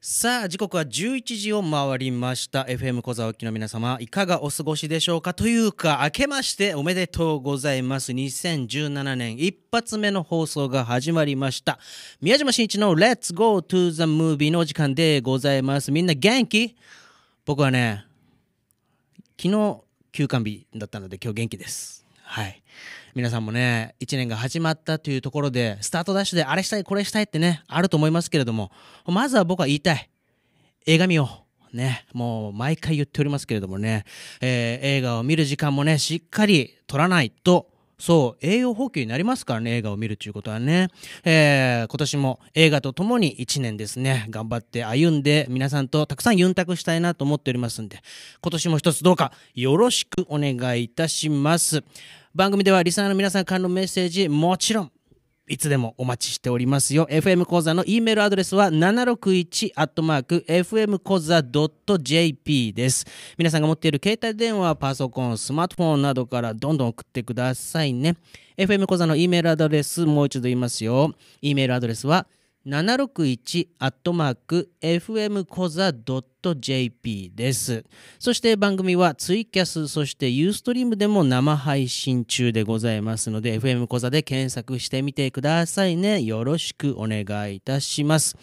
さあ時刻は11時を回りました FM 小沢沖の皆様いかがお過ごしでしょうかというか明けましておめでとうございます2017年一発目の放送が始まりました宮島真一の Let's Go to the Movie の時間でございますみんな元気僕はね昨日休館日だったので今日元気ですはい。皆さんもね、1年が始まったというところで、スタートダッシュであれしたい、これしたいってね、あると思いますけれども、まずは僕は言いたい。映画見よう。ね、もう毎回言っておりますけれどもね、えー、映画を見る時間もね、しっかり取らないとそう、栄養補給になりますからね、映画を見るということはね。えー、今年も映画とともに1年ですね、頑張って歩んで、皆さんとたくさんユンタクしたいなと思っておりますんで、今年も一つどうかよろしくお願いいたします。番組ではリスナーの皆さんからのメッセージ、もちろん、いつでもお待ちしておりますよ。FM 講座の E メールアドレスは 761-FM 講座 .jp です。皆さんが持っている携帯電話、パソコン、スマートフォンなどからどんどん送ってくださいね。FM 講座の E メールアドレス、もう一度言いますよ。E メールアドレスは761アットマーク FM .jp です。そして番組はツイキャス、そしてユーストリームでも生配信中でございますので、FM コザで検索してみてくださいね。よろしくお願いいたします。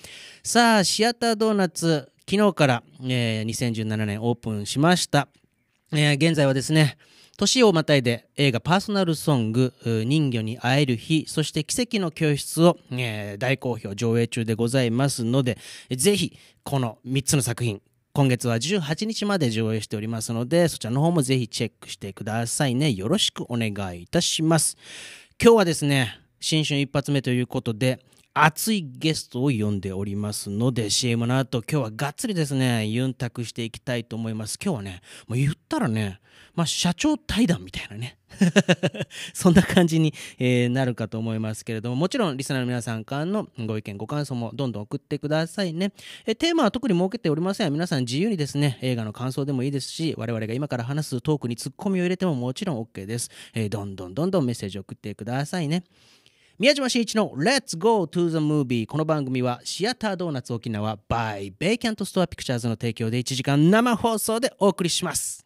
さあ、シアタードーナツ、昨日から、えー、2017年オープンしました。えー、現在はですね、年をまたいで映画パーソナルソング人魚に会える日そして奇跡の教室を、えー、大好評上映中でございますのでぜひこの3つの作品今月は18日まで上映しておりますのでそちらの方もぜひチェックしてくださいねよろしくお願いいたします今日はですね新春一発目ということで熱いゲストを呼んでおりますので CM の後今日はがっつりですねユンタクしていきたいと思います今日はねもう言ったらね、まあ、社長対談みたいなね そんな感じに、えー、なるかと思いますけれどももちろんリスナーの皆さんからのご意見ご感想もどんどん送ってくださいね、えテーマは特に設けておりません皆さん自由にですね映画の感想でもいいですし我々が今から話すトークにツッコミを入れてももちろん OK です、えー、どんどんどんどんメッセージを送ってくださいね宮島真一の Let's Go to the Movie この番組はシアタードーナツ沖縄 by ベイキャントストアピクチャーズの提供で1時間生放送でお送りします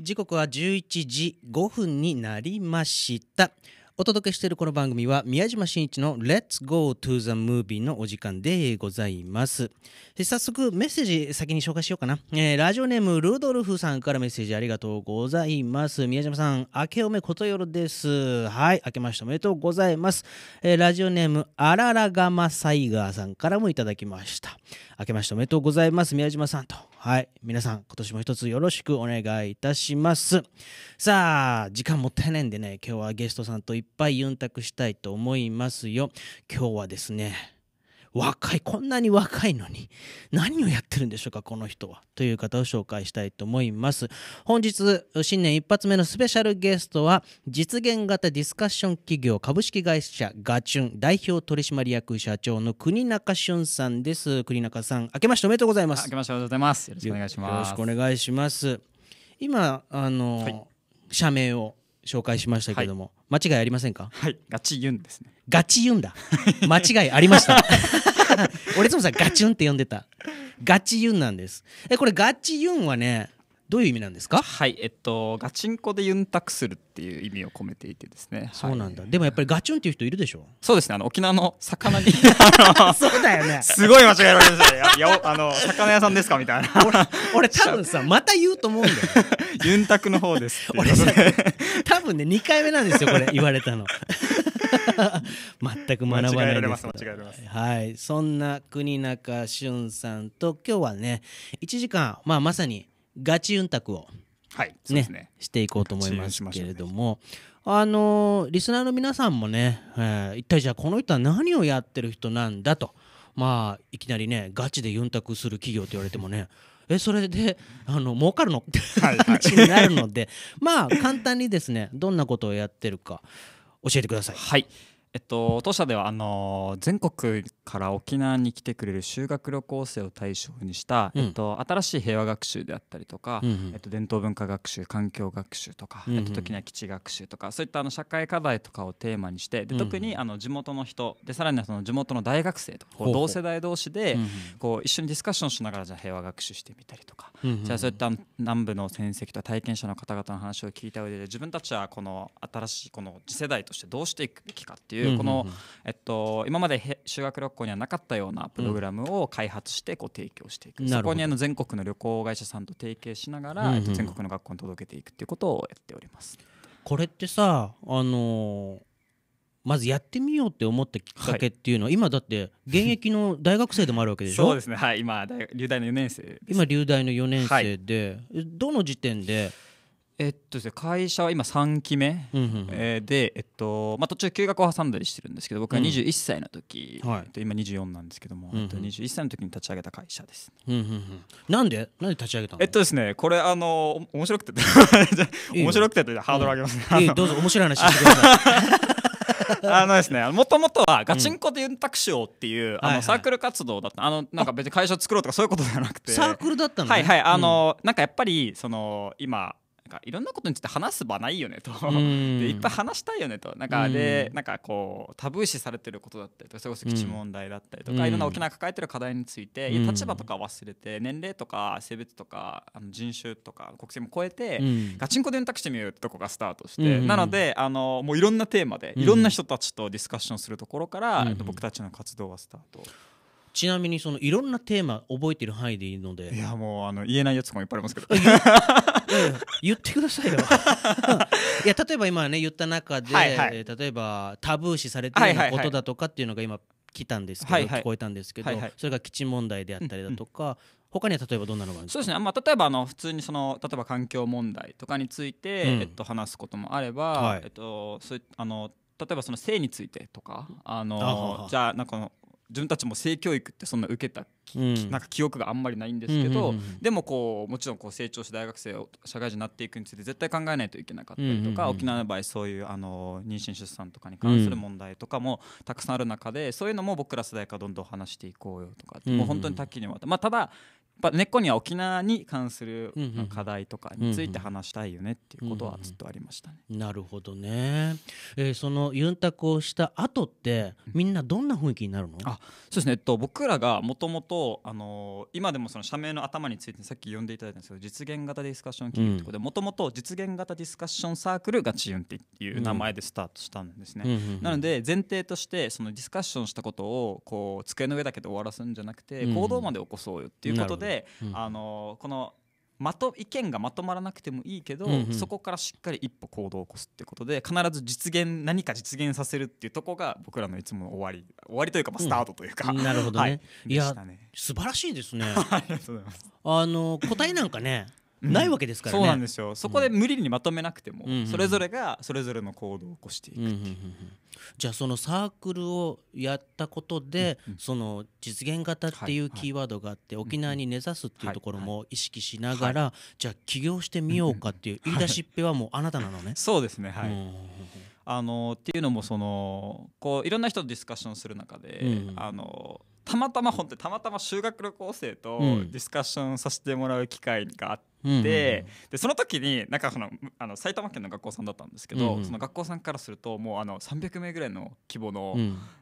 時刻は11時5分になりましたお届けしているこの番組は宮島真一の Let's Go to the Movie のお時間でございます。早速メッセージ先に紹介しようかな、えー、ラジオネームルドルフさんからメッセージありがとうございます。宮島さん、明けおめことよろです。はい、明けましておめでとうございます。えー、ラジオネームあららがまサイガーさんからもいただきました。明けましておめでとうございます。宮島さんと。はい。皆さん、今年も一つよろしくお願いいたします。さあ、時間もったいないんでね、今日はゲストさんといっぱいユンタクしたいと思いますよ。今日はですね、若いこんなに若いのに何をやってるんでしょうかこの人はという方を紹介したいと思います本日新年一発目のスペシャルゲストは実現型ディスカッション企業株式会社ガチュン代表取締役社長の国中俊さんです国中さん明けましておめでとうございます明けましておめでとうございますよろしくお願いしますよろしくお願いします今あの、はい、社名を紹介しましたけども、はい、間違いありませんかはいガチユンですねガチユンだ間違いありました 俺いつもさガチユンって呼んでたガチユンなんですえこれガチユンはねどういう意味なんですかはいえっとガチンコでユンタクするっていう意味を込めていてですねそうなんだ、はい、でもやっぱりガチュンっていう人いるでしょそうですねあの沖縄の魚に そうだよね すごい間違えられましたねいやあの魚屋さんですかみたいな俺俺多分さまた言うと思うんだよ ユンタクの方です俺さ多分ね二回目なんですよこれ言われたの全く学ばないですはいそんな国中俊さんと今日はね一時間まあまさにガチ運卓を、はいね、ね、していこうと思いますけれども、あのー、リスナーの皆さんもね、えー、一体じゃあこの人は何をやってる人なんだと、まあ、いきなりねガチでタクする企業と言われてもねえそれであの儲かるのって話になるので、まあ簡単にですねどんなことをやってるか教えてください。はいえっと、当社ではあの全国から沖縄に来てくれる修学旅行生を対象にした、うん、えっと、新しい平和学習であったりとか、うんうん、えっと、伝統文化学習環境学習とか、うんうん、えっと、時には基地学習とかそういったあの社会課題とかをテーマにしてで特にあの地元の人でさらにはその地元の大学生とこう同世代同士でこう一緒にディスカッションしながらじゃ平和学習してみたりとか、うんうん、じゃそういった南部の戦績と体験者の方々の話を聞いた上で自分たちはこの新しいこの次世代としてどうしていくべきかっていううこの、えっと、今まで修学旅行にはなかったようなプログラムを開発してこう提供していく、うん、そこにあの全国の旅行会社さんと提携しながら、えっと、全国の学校に届けていくっていうことをやっております。これってさあのーまずやってみようって思ったきっかけっていうのは、はい、今だって現役の大学生でもあるわけでしょそうですねはい今留大の4年生今留大の4年生で、はい、どの時点でえっとですね、会社は今3期目、えで、えっとまあ、途中休学を挟んだりしてるんですけど僕は21歳の時、うんはい、えっと、今24なんですけども、うんうん、えっと、21歳の時に立ち上げた会社です、ね、うんうんうん、なんでなんで立ち上げたのえっとですねこれあの面白くて 面白くてハードル上げますね、うん、どうぞ面白い話してくださいあのですね、もともとはガチンコでユンタクシっていう、あのサークル活動だった、あのなんか別に会社を作ろうとかそういうことじゃなくて、サークルだったの、はいはい、あの、なんかやっぱりその今なんかいろんなことについて話す場ないよねとでいっぱい話したいよねとなんかでなんかこうタブー視されてることだったりとかそれこそ基地問題だったりとかいろんな沖縄抱えてる課題について立場とか忘れて年齢とか性別とかあの人種とか国籍も超えてガチンコで選択してみようってとこがスタートしてなのであのもういろんなテーマでいろんな人たちとディスカッションするところから僕たちの活動はスタート。ちなみにそのいろんなテーマ覚えてる範囲でいいのでいやもうあの言えないやつもいっぱいありますけど言ってくださいよ いや例えば今ね言った中で、はいはい、例えばタブー視されてることだとかっていうのが今来たんですけど、はいはい、聞こえたんですけど、はいはい、それが基地問題であったりだとか、うんうん他には例えばどんなのがあるんですかそうですね、まあ、例えばあの普通にその例えば環境問題とかについて、うん、えっと、話すこともあれば、はい、えっと、そうあの例えばその性についてとかあのじゃあなんか自分たちも性教育ってそんな受けた、うん、なんか記憶があんまりないんですけど、うんうんうん、でもこうもちろんこう成長して大学生社会人になっていくについて絶対考えないといけなかったりとか、うんうんうん、沖縄の場合そういうあの妊娠出産とかに関する問題とかもたくさんある中で、そういうのも僕ら世代からどんどん話していこうよとか、もう本当に多岐にわたまあただぱ根っこには沖縄に関する課題とかについて話したいよねっていうことはずっとありましたね。うんうん、なるほどね、えー、そのユンタクをした後ってみんなどんな雰囲気になるの、うん、あそうですね、えっと、僕らがもともと今でもその社名の頭についてさっき呼んでいただいたんですけど実現型ディスカッション企業ってことでもともと実現型ディスカッションサークルがチユンっていう名前でスタートしたんですね。なので前提としてそのディスカッションしたことをこう机の上だけで終わらすんじゃなくて行動まで起こそうよっていうことで、で、あのこのまと意見がまとまらなくてもいいけど、うんうん、そこからしっかり一歩行動を起こすってことで必ず実現何か実現させるっていうとこが僕らのいつもの終わり終わりというか、まあ、スタートというか、うん、なるほどね、はい、いや、素晴らしいですね ありがとうございますあの答えなんかねないわけですからね、そうなんですよそこで無理にまとめなくても、それぞれがそれぞれの行動を起こしていくっていう。じゃあそのサークルをやったことで、その実現型っていうキーワードがあって、沖縄に根ざすっていうところも意識しながら、じゃあ起業してみようかっていう言い出しっぺはもうあなたなのね。そうですねはい、あのっていうのもそのこういろんな人とディスカッションする中で、あのたまたま本当にたまたま修学旅行生とディスカッションさせてもらう機会があって。うんでその時になんかのあの埼玉県の学校さんだったんですけど、うんその学校さんからするともうあの300名ぐらいの規模の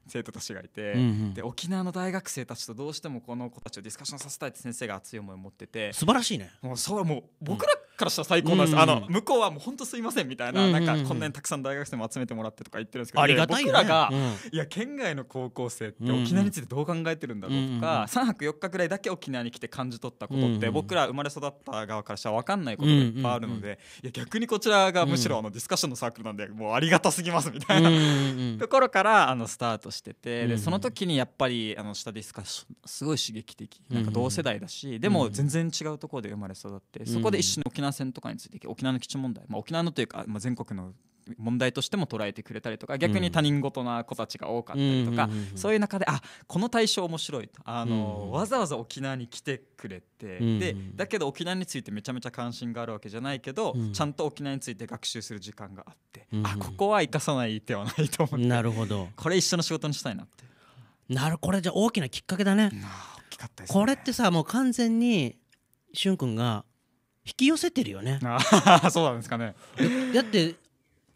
生徒たちがいて、うんで沖縄の大学生たちとどうしてもこの子たちをディスカッションさせたいって先生が熱い思いを持ってて素晴らしいねもうそうもう僕らからしたら最高なんです、うんあの向こうはもう本当すいませんみたいなうんうんうん、なんかこんなにたくさん大学生も集めてもらってとか言ってるんですけど、ね、僕らが、うん、いや県外の高校生って沖縄についてどう考えてるんだろうとか、うんうん、3泊4日ぐらいだけ沖縄に来て感じ取ったことって、僕ら生まれ育った側からしたら分かんないことがいっぱいあるので、うんうんうん、いや逆にこちらがむしろあのディスカッションのサークルなんでもうありがたすぎますみたいなうんうん、うん、ところからあのスタートしてて、でその時にやっぱりあのしたディスカッションすごい刺激的なんか同世代だし、でも全然違うところで生まれ育って、そこで一種の沖縄縄戦とかについて沖縄の基地問題、まあ、沖縄のというか、まあ、全国の問題としても捉えてくれたりとか逆に他人事な子たちが多かったりとか、そういう中であこの対象面白いとあの、わざわざ沖縄に来てくれて、でだけど沖縄についてめちゃめちゃ関心があるわけじゃないけど、ちゃんと沖縄について学習する時間があって、うんあここは生かさない手はないと思ってなるほどこれ一緒の仕事にしたいなってなるこれじゃ大きなきっかけだね。これってさもう完全にしゅんくんが引き寄せてるよねあそうなんですかねだって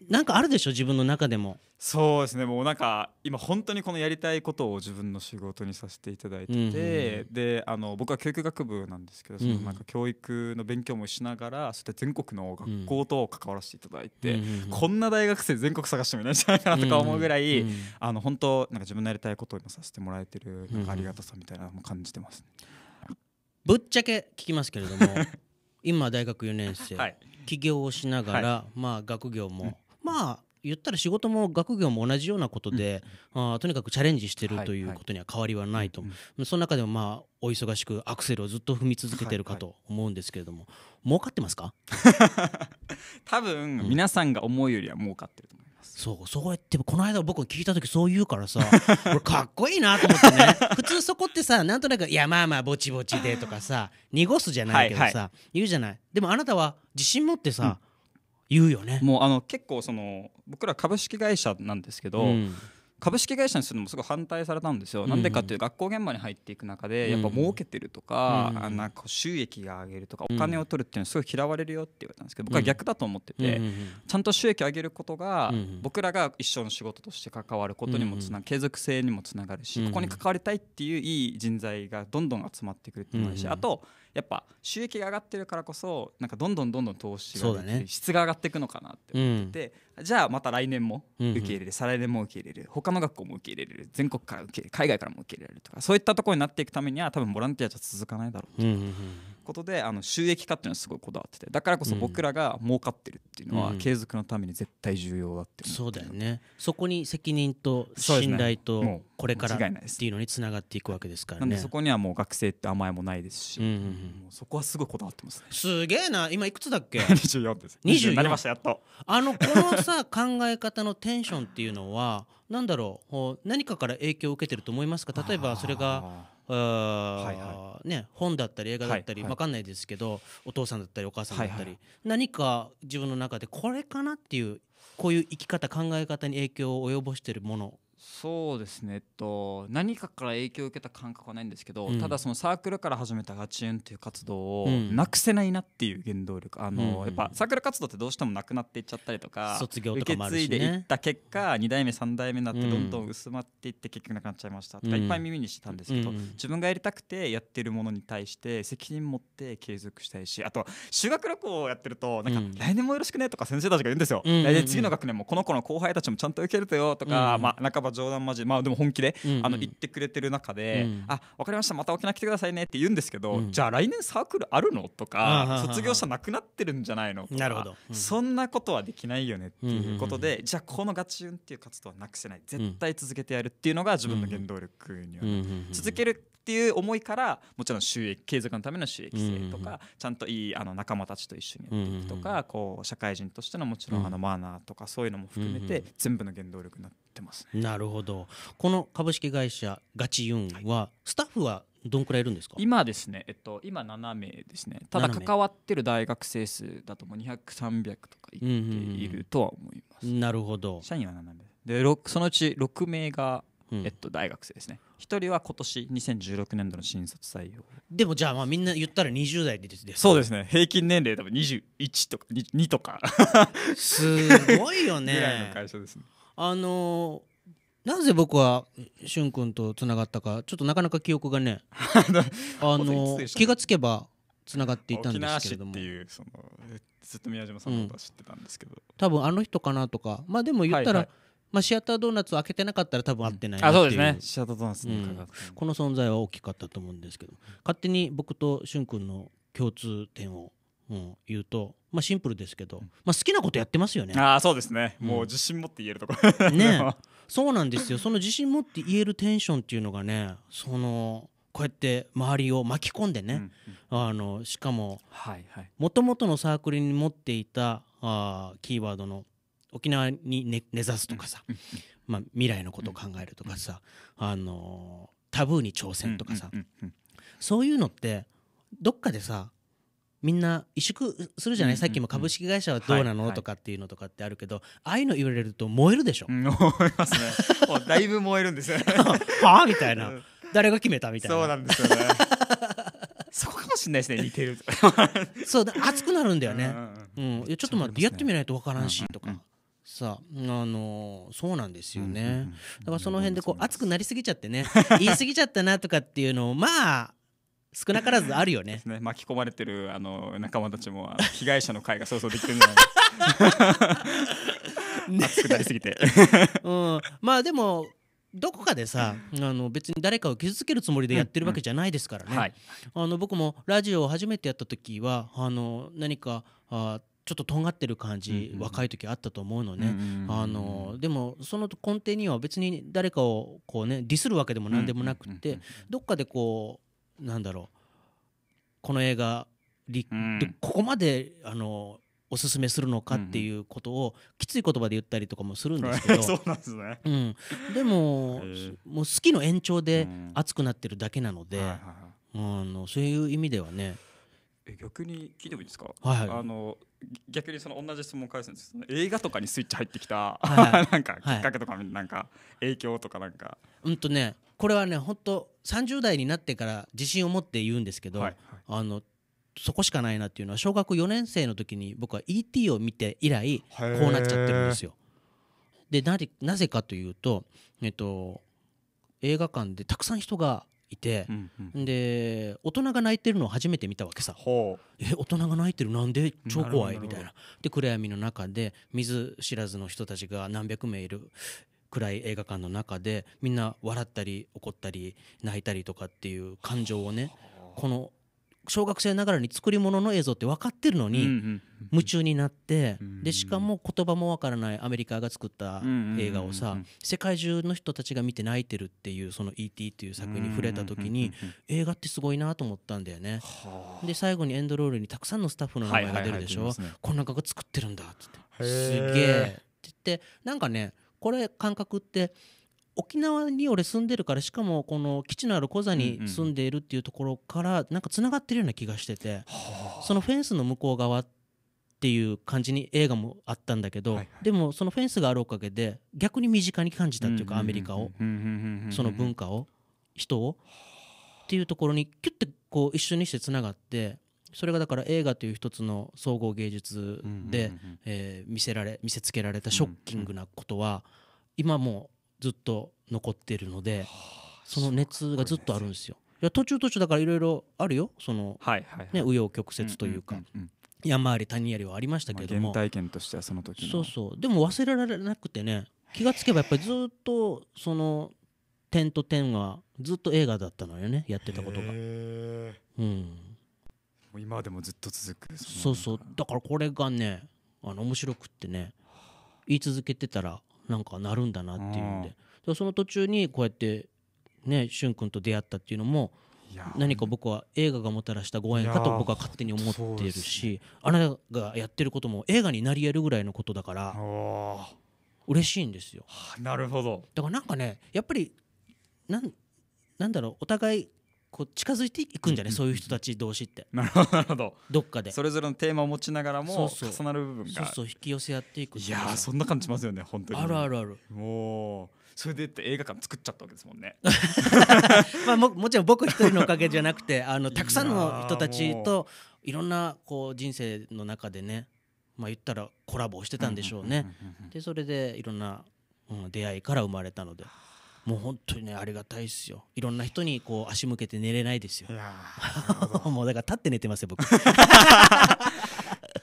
なんかあるでしょ自分の中でもそうですねもうなんか今本当にこのやりたいことを自分の仕事にさせていただいてて、うん、であの僕は教育学部なんですけど、うん、そのなんか教育の勉強もしながらそして全国の学校と関わらせていただいて、うん、こんな大学生全国探してもいないんじゃないかなとか思うぐらい、あの本当なんか自分のやりたいことを今させてもらえてるなんかありがたさみたいなのも感じてます、ね、ぶっちゃけ聞きますけれども 今大学4年生、はい、起業をしながら、はい、まあ学業も、うん、まあ言ったら仕事も学業も同じようなことで、うん、あとにかくチャレンジしてるということには変わりはないと、はいはい、その中でもまあお忙しくアクセルをずっと踏み続けてるかと思うんですけれども、はいはい、儲かってますか 多分、皆さんが思うよりは儲かってるとそうそうやってこの間僕聞いた時そう言うからさ俺 かっこいいなと思ってね 普通そこってさなんとなく「いやまあまあぼちぼちで」とかさ濁すじゃないけどさ、はいはい、言うじゃないでもあなたは自信持ってさ、うん、言うよねもうあの結構その僕ら株式会社なんですけど、うん株式会社にするのもすごい反対されたんですよ。な、んでかっていう学校現場に入っていく中でやっぱ儲けてるとか、あなんか収益が上げるとかお金を取るっていうのはすごい嫌われるよって言われたんですけど僕は逆だと思っててちゃんと収益上げることが僕らが一生の仕事として関わることにもつな継続性にもつながるしここに関わりたいっていういい人材がどんどん集まってくるっていうのあるしあとやっぱ収益が上がってるからこそなんかどんどんどんどん投資が、質が上がっていくのかなって思ってて、うん、じゃあまた来年も受け入れる、再来年も受け入れる他の学校も受け入れる全国から受け入れる海外からも受け入れれるとかそういったところになっていくためには多分ボランティアじゃ続かないだろうと、うんうんうんことであの収益化っていうのはすごいこだわっててだからこそ僕らが儲かってるっていうのは継続のために絶対重要だってそうだよねそこに責任と信頼とこれからっていうのにつながっていくわけですからねなんでそこにはもう学生って甘えもないですし、うんうんうん、そこはすごいこだわってますねすげえな今いくつだっけ24 です24になりましたやっとあのこのさ考え方のテンションっていうのは何だろう何かから影響を受けてると思いますか例えばそれがはいね、本だったり映画だったり、は分かんないですけどお父さんだったりお母さんだったり、何か自分の中でこれかなっていうこういう生き方考え方に影響を及ぼしてるものそうですね、えっと、何かから影響を受けた感覚はないんですけど、うん、ただそのサークルから始めたガチュンっていう活動をなくせないなっていう原動力あの、うん、やっぱサークル活動ってどうしてもなくなっていっちゃったりとか卒業、ね、受け継いでいった結果2代目3代目になってどんどん薄まっていって結局なくなっちゃいましたとか、うん、いっぱい耳にしてたんですけど、自分がやりたくてやってるものに対して責任持って継続したいしあと修学旅行をやってるとなんか、来年もよろしくねとか先生たちが言うんですよ。来年次の学年もこの子の後輩たちもちゃんと受けるとよとか、まあ半ば冗談交じりまあでも本気で、うんうん、あの言ってくれてる中で「うん、あ分かりましたまた沖縄来てくださいね」って言うんですけど、うん、じゃあ来年サークルあるのとか卒業者なくなってるんじゃないのとか、うん、そんなことはできないよねっていうことで、うんうん、じゃあこのガチ運っていう活動はなくせない絶対続けてやるっていうのが自分の原動力には、うんうん、続けるっていう思いからもちろん収益継続のための収益性とか、うんうん、ちゃんといいあの仲間たちと一緒にやっていくとか、うんうん、こう社会人としてのもちろんあのマナーとかそういうのも含めて全部の原動力になって。ってます、ね、なるほどこの株式会社ガチユンは、スタッフはどんくらいいるんですか今ですね、えっと、今7名ですねただ関わってる大学生数だともう200300とかいっているとは思います、なるほど社員は7名でそのうち6名が、えっと、大学生ですね、一1人は今年2016年度の新卒採用でもじゃあまあみんな言ったら20代です、そうですね平均年齢多分21とか2とかすごいよね ぐらいの会社ですねあのなぜ僕はしゅん君とつながったかちょっとなかなか記憶がね あの気がつけばつながっていたんですけれどもずっと宮島さんのことは知ってたんですけど、うん、多分あの人かなとかまあでも言ったら、はいはい、まあ、シアタードーナツを開けてなかったら多分会ってないなっていう、うん、そうですねシアタードーナツ、うん、この存在は大きかったと思うんですけど勝手に僕としゅん君の共通点をうん、言うと、まあ、シンプルですけど、まあ、好きなことやってますよね。ああそうですね、うん、もう自信持って言えるとこね そうなんですよその自信持って言えるテンションっていうのがねそのこうやって周りを巻き込んでね、うんうん、あのしかももともとのサークルに持っていたあーキーワードの沖縄に根、ね、ざすとかさ、うんまあ、未来のことを考えるとかさ、うん、あのー、タブーに挑戦とかさ、うんうんうんうん、そういうのってどっかでさみんな萎縮するじゃない、さっきも株式会社はどうなの、とかっていうのとかってあるけど、ああいうの言われると燃えるでしょ、燃えますね だいぶ燃えるんですよね はあみたいな誰が決めたみたいなそうなんですよね そこかもしれないですね似てるそう熱くなるんだよね、うんちょっと待って、やってみないと分からんし、とか。さあ、あのー、そうなんですよね、だからその辺でこう熱くなりすぎちゃってね言い過ぎちゃったなとかっていうのをまあ少なからずあるよねね、巻き込まれてるあの仲間たちも被害者の会が想像できてるんじゃない熱くなりすぎて、うん、まあでもどこかでさ、あの別に誰かを傷つけるつもりでやってるわけじゃないですからね、うんはい、あの僕もラジオを初めてやった時はあの何かあちょっととんがってる感じ、うんうん、若い時あったと思うのね、うんうん、あのでもその根底には別に誰かをこうねディスるわけでも何でもなくって、どっかでこうなんだろうこの映画り、うん、ここまであのおすすめするのかっていうことを、きつい言葉で言ったりとかもするんですけど そうなんですね、うん、でももう好きの延長で熱くなってるだけなので、あのそういう意味ではね逆に聞いてもいいですか、はいはい、あの逆にその同じ質問返すんです映画とかにスイッチ入ってきた、はい、なんかきっかけとか、なんか影響とかなんかうんとねこれはね本当30代になってから自信を持って言うんですけど、はいはい、あのそこしかないなっていうのは小学4年生の時に僕は ET を見て以来こうなっちゃってるんですよ。でなぜかというと、えっと、映画館でたくさん人がいて、うんうん、で大人が泣いてるのを初めて見たわけさえ大人が泣いてるなんで超怖いみたいなで暗闇の中で水知らずの人たちが何百名いる暗い映画館の中でみんな笑ったり怒ったり泣いたりとかっていう感情をねこの小学生ながらに作り物の映像って分かってるのに夢中になってでしかも言葉も分からないアメリカが作った映画をさ世界中の人たちが見て泣いてるっていうその E.T. っていう作品に触れた時に映画ってすごいなと思ったんだよね。で最後にエンドロールにたくさんのスタッフの名前が出るでしょこんな画が作ってるんだっつってすげえって言ってなんかねこれ感覚って沖縄に俺住んでるからしかもこの基地のあるコザに住んでいるっていうところからなんかつながってるような気がしてて、そのフェンスの向こう側っていう感じに映画もあったんだけど、でもそのフェンスがあるおかげで逆に身近に感じたっていうかアメリカをその文化を人をっていうところにキュッてこう一緒にしてつながってそれがだから映画という一つの総合芸術でえ見せられ見せつけられたショッキングなことは今もうずっと残ってるので、その熱がずっとあるんですよ。いや途中途中だからいろいろあるよその、はいはいはい、ね紆余曲折というか、うんうんうんうん山あり谷ありはありましたけども、まあ、体験としてはその時そうそうでも忘れられなくてね気がつけばやっぱりずっとその点と点はずっと映画だったのよねやってたことがうん今でもずっと続くそうそうだからこれがねあの面白くってね言い続けてたらなんかなるんだなっていうんで、うん、その途中にこうやってねしゅん君と出会ったっていうのも何か僕は映画がもたらしたご縁かと僕は勝手に思ってるし、あなたがやってることも映画になり得るぐらいのことだから嬉しいんですよ。なるほどだからなんかねやっぱりなんなんだろうお互いこう近づいていくんじゃね、うん、そういう人たち同士って。なるほどなるほど。どっかでそれぞれのテーマを持ちながらも重なる部分がそうそう引き寄せ合っていくいやそんな感じますよね本当に。あるあるある。もうそれでって映画館作っちゃったわけですもんね。まあももちろん僕一人のおかげじゃなくてあのたくさんの人たちといろんなこう人生の中でねまあ言ったらコラボしてたんでしょうね。でそれでいろんな、うん、出会いから生まれたので。もう本当にねありがたいですよいろんな人にこう足向けて寝れないですよ もうだから立って寝てますよ僕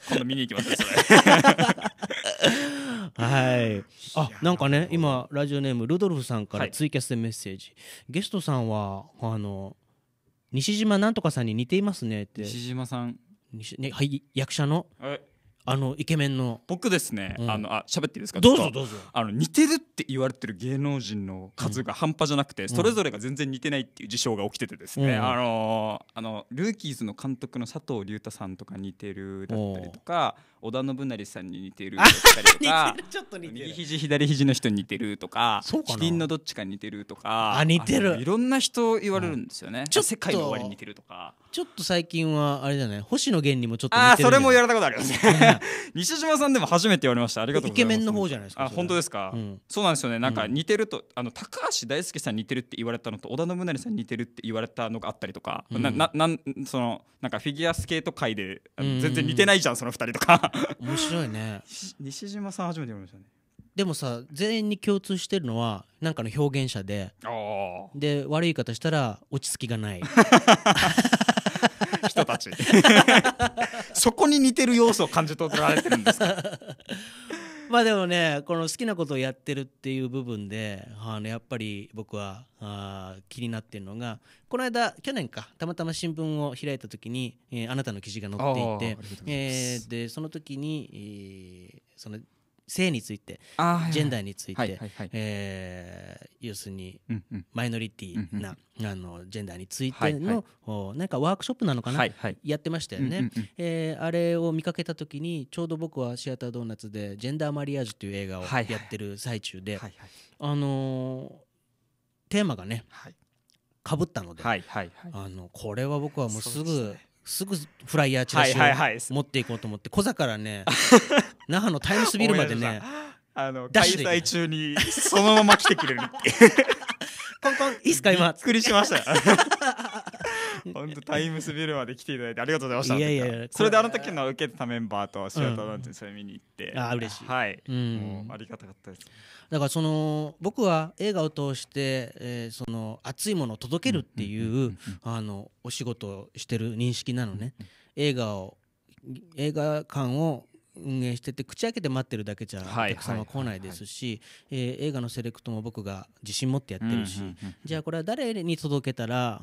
今度見に行きますねそれ はいあなんかね今ラジオネームルドルフさんからツイキャスでメッセージ、はい、ゲストさんはあの西島なんとかさんに似ていますねって西島さん、ね、はい役者のあのイケメンの僕ですね、うん、あのあ喋っていいですかどうぞどうぞあの似てるって言われてる芸能人の数が半端じゃなくて、うん、それぞれが全然似てないっていう事象が起きててですね、うん、あのー、あのルーキーズの監督の佐藤隆太さんとか似てるだったりとか織田信成さんに似てるとかちょっ似てる右肘左肘の人に似てるとかキリンのどっちか似てるとかあ似てるいろんな人言われるんですよね、ちょっと世界の終わり似てるとかちょっと最近はあれだね星野源にもちょっと似てるあそれも言われたことありますね 西島さんでも初めて言われましたありがとうイケメンの方じゃないですかあ本当ですか、うん、そうなんですよねなんか似てると、あの高橋大輔さん似てるって言われたのと織田信成さん似てるって言われたのがあったりとか、うん、なななそのなんかフィギュアスケート界で全然似てないじゃん、その二人とか 面白いね西島さん初めて読見ましたねでもさ全員に共通してるのはなんかの表現者でで悪いい方したら落ち着きがない 人たち そこに似てる要素を感じ取られてるんですか まあでもねこの好きなことをやってるっていう部分であのやっぱり僕はあ気になってるのがこの間去年かたまたま新聞を開いた時に、えー、あなたの記事が載っていて、えでその時に、えー、その性について、ジェンダーについて、え要するにマイノリティな、あのジェンダーについての、なんかワークショップなのかな、やってましたよね、えあれを見かけた時にちょうど僕はシアタードーナツで「ジェンダーマリアージュ」という映画をやってる最中で、あのテーマがね、かぶったので、あのこれは僕はもうすぐすぐフライヤーチラシを持っていこうと思って小座からね 那覇のタイムスビルまでねあの開催中にそのまま来てくれるって コンコンいいっすか今びっくりしました 本当タイムスビルまで来ていただいてありがとうございましたいやいやそれであの時の受けてたメンバーと仕事なんてそれ見に行って、うん、あ嬉しいはい、うん、ありがたかったですだからその僕は映画を通して、えー、その熱いものを届けるっていうあのお仕事をしてる認識なのね映画を映画館を運営してて口開けて待ってるだけじゃお客さんは来ないですし、え映画のセレクトも僕が自信持ってやってるし、じゃあこれは誰に届けたら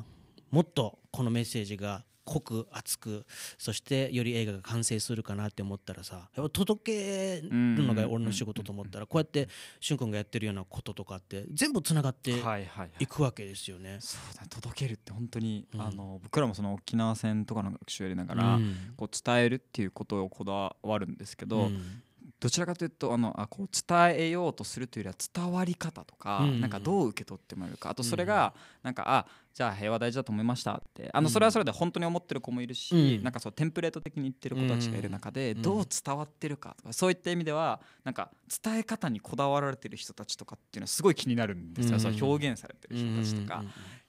もっとこのメッセージが濃く熱くそしてより映画が完成するかなって思ったらさやっぱ届けるのが俺の仕事と思ったらこうやってしゅんくがやってるようなこととかって全部つながっていくわけですよね。はいはいはい、そうだ届けるって本当に、うん、あの僕らもその沖縄戦とかの学習やりながら、うん、こう伝えるっていうことをこだわるんですけど、うどちらかというとあのあこう伝えようとするというよりは伝わり方とか,、なんかどう受け取ってもらえるかあとそれがなんか、あじゃあ平和大事だと思いましたってあのそれはそれで本当に思ってる子もいるし、なんかそうテンプレート的に言ってる子たちがいる中で、どう伝わってるかとかそういった意味ではなんか伝え方にこだわられてる人たちとかっていうのはすごい気になるんですよ、そ表現されてる人たちとか。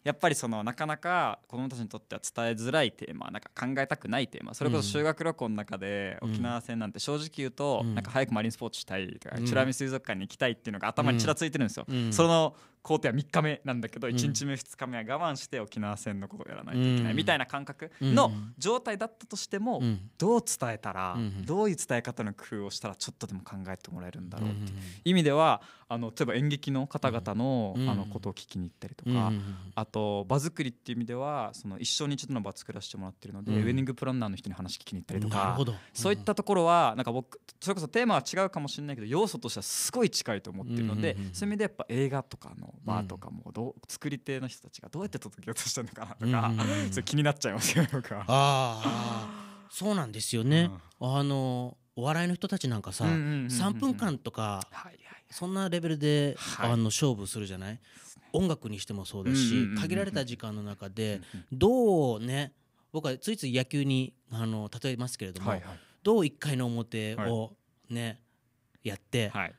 やっぱりそのなかなか子どもたちにとっては伝えづらいテーマなんか考えたくないテーマそれこそ修学旅行の中で沖縄戦なんて正直言うと、なんか早くマリンスポーツしたいとか美ら海水族館に行きたいっていうのが頭にちらついてるんですよ。その工程は3日目なんだけど、うん、1日目2日目は我慢して沖縄戦のことをやらないといけないみたいな感覚の状態だったとしても、どう伝えたら、どういう伝え方の工夫をしたらちょっとでも考えてもらえるんだろうっていう意味ではあの例えば演劇の方々の,、あのことを聞きに行ったりとか、あと場作りっていう意味ではその一生に一度の場作らせてもらってるので、ウェディングプランナーの人に話聞きに行ったりとか、そういったところはなんか僕それこそテーマは違うかもしれないけど要素としてはすごい近いと思ってるので、そういう意味でやっぱ映画とかのバーとかもどう、作り手の人たちがどうやって届けようとしたのかなとか、それ気になっちゃいますよ僕は。あそうなんですよね、あのお笑いの人たちなんかさ、3分間とか、そんなレベルで、あの勝負するじゃない、ね、音楽にしてもそうだし、限られた時間の中で、どうね僕はついつい野球にあの例えますけれども、はいはい、どう1回の表をね、ね、はい、やって、はい、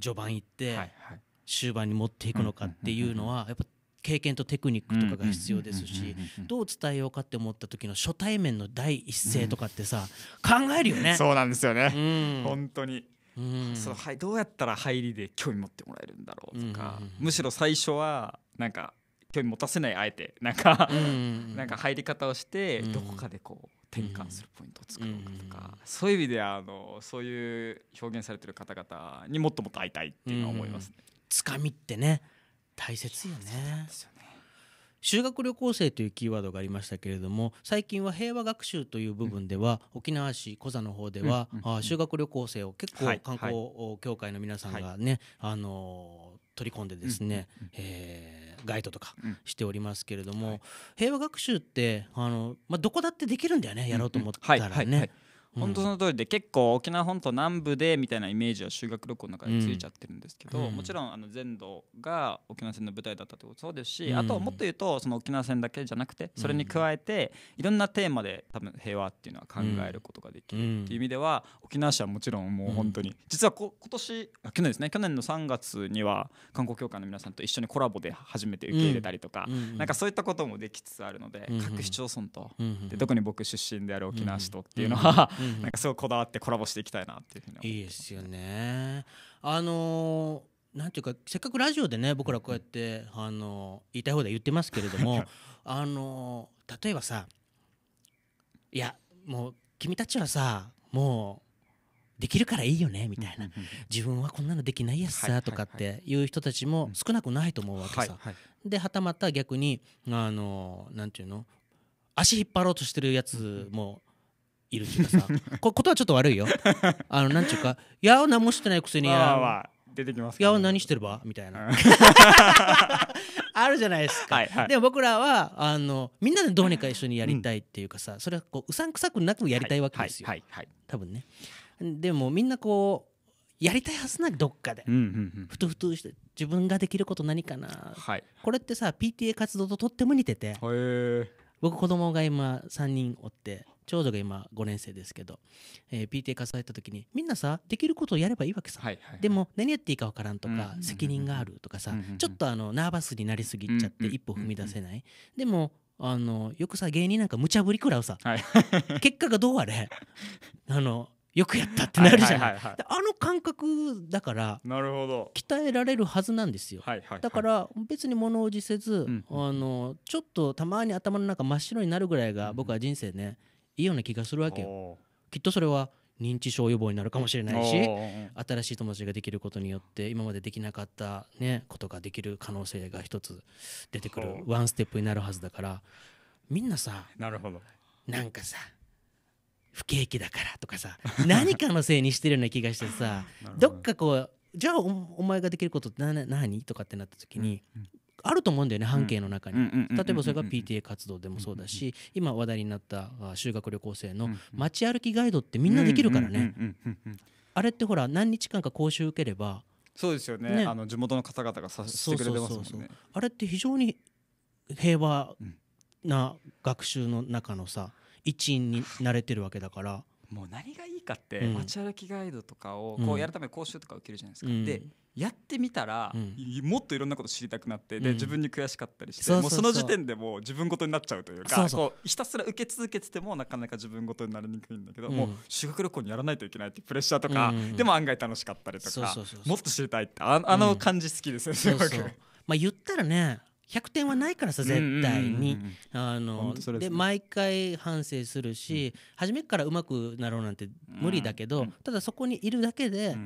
序盤行って、はいはい、終盤に持っていくのかっていうのはやっぱ経験とテクニックとかが必要ですしどう伝えようかって思った時の初対面の第一声とかってさ考えるよねそうなんですよね、うん、本当にうん、そのはいどうやったら入りで興味持ってもらえるんだろうとか、うんうんむしろ最初はなんか興味持たせないあえてなんかうん、なんか入り方をしてどこかでこう転換するポイントを作ろうかとか、うんうん、そういう意味であのそういう表現されてる方々にもっともっと会いたいっていうのは思いますね。うんうんつかみってね大切よね。修学旅行生というキーワードがありましたけれども最近は平和学習という部分では、沖縄市小座の方では、あ修学旅行生を結構観光協会の皆さんがね、あの取り込んでですね、えガイドとかしておりますけれども、平和学習ってあの、まどこだってできるんだよねやろうと思ったらね。本当その通りで結構沖縄本島南部でみたいなイメージは修学旅行の中についちゃってるんですけど、もちろんあの全土が沖縄戦の舞台だったってことそうですし、あともっと言うとその沖縄戦だけじゃなくてそれに加えていろんなテーマで多分平和っていうのは考えることができるっていう意味では沖縄市はもちろんもう本当に、実はこ今年あ去年ですね去年の3月には観光協会の皆さんと一緒にコラボで初めて受け入れたりとか、なんかそういったこともできつつあるので、各市町村と、で特に僕出身である沖縄市とっていうのは、なんかすごいこだわってコラボしていきたいなっていうふうに思いますよね。あのーなんていうかせっかくラジオでね僕らこうやって、あの言いたい放題言ってますけれどもあの例えばさいやもう君たちはさもうできるからいいよねみたいな自分はこんなのできないやつさとかっていう人たちも少なくないと思うわけさ。ではたまた逆にあのなんていうの足引っ張ろうとしてるやつもいるっていうかさこことはちょっと悪いよあのなんちゅうか「やお何もしてないくせにやお出てきます、ね、何してるば?」みたいな あるじゃないですか、はいはい、でも僕らはあのみんなでどうにか一緒にやりたいっていうかさ、うん、それはこううさんくさくなくやりたいわけですよ、はいはいはい、多分ねでもみんなこうやりたいはずないどっかで、うんうんうん、ふとふとして自分ができること何かな、はい、これってさ PTA 活動ととっても似ててへえ僕子供が今3人おって長女が今5年生ですけど、えー、PTA 化された時にみんなさできることをやればいいわけさ、はいはいはい、でも何やっていいか分からんとか、うん、責任があるとかさ、うん、ちょっとあのナーバスになりすぎちゃって一歩踏み出せない、うん、でもあのよくさ芸人なんか無茶ぶり食らうさ、はい、結果がどうあれあのよくやったってなるじゃない,、あの感覚だからなるほど鍛えられるはずなんですよ、だから別に物おじせず、あのちょっとたまに頭の中真っ白になるぐらいが僕は人生ね、いいような気がするわけよきっとそれは認知症予防になるかもしれないし新しい友達ができることによって今までできなかった、ね、ことができる可能性が一つ出てくるワンステップになるはずだからみんなさなるほどなんかさ不景気だからとかさ 何かのせいにしてるような気がしてさ どっかこうじゃあお前ができることって何何とかってなった時に、うんうんあると思うんだよね半径の中に、例えばそれが PTA 活動でもそうだし、今話題になった修学旅行生の街歩きガイドってみんなできるからね、あれってほら何日間か講習受ければそうですよね、ね、あの地元の方々がさしてくれてますもんねあれって非常に平和な学習の中のさ一員に慣れてるわけだからもう何がいいかって、うん、街歩きガイドとかをこうやるため講習とか受けるじゃないですか、うん、でやってみたら、もっといろんなこと知りたくなってで、自分に悔しかったりしてその時点でもう自分事になっちゃうというかこうひたすら受け続けててもなかなか自分事になりにくいんだけど、もう修学旅行にやらないといけないっていうプレッシャーとか、でも案外楽しかったりとかもっと知りたいってああの感じ好きですね、すごく。まあ、言ったらね100点はないからさ絶対にで毎回反省するし、うん、初めからうまくなろうなんて無理だけど、うん、ただそこにいるだけで、